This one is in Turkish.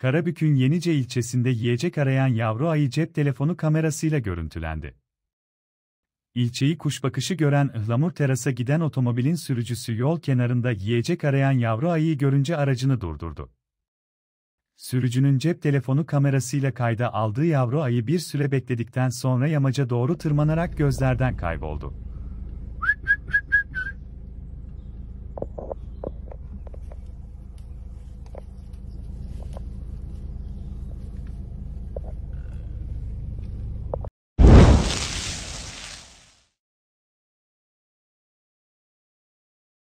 Karabük'ün Yenice ilçesinde yiyecek arayan yavru ayı cep telefonu kamerasıyla görüntülendi. İlçeyi kuş bakışı gören ıhlamur terasa giden otomobilin sürücüsü yol kenarında yiyecek arayan yavru ayıyı görünce aracını durdurdu. Sürücünün cep telefonu kamerasıyla kayda aldığı yavru ayı bir süre bekledikten sonra yamaca doğru tırmanarak gözlerden kayboldu.